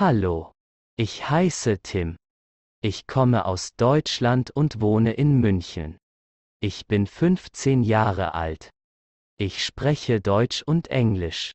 Hallo, ich heiße Tim. Ich komme aus Deutschland und wohne in München. Ich bin 15 Jahre alt. Ich spreche Deutsch und Englisch.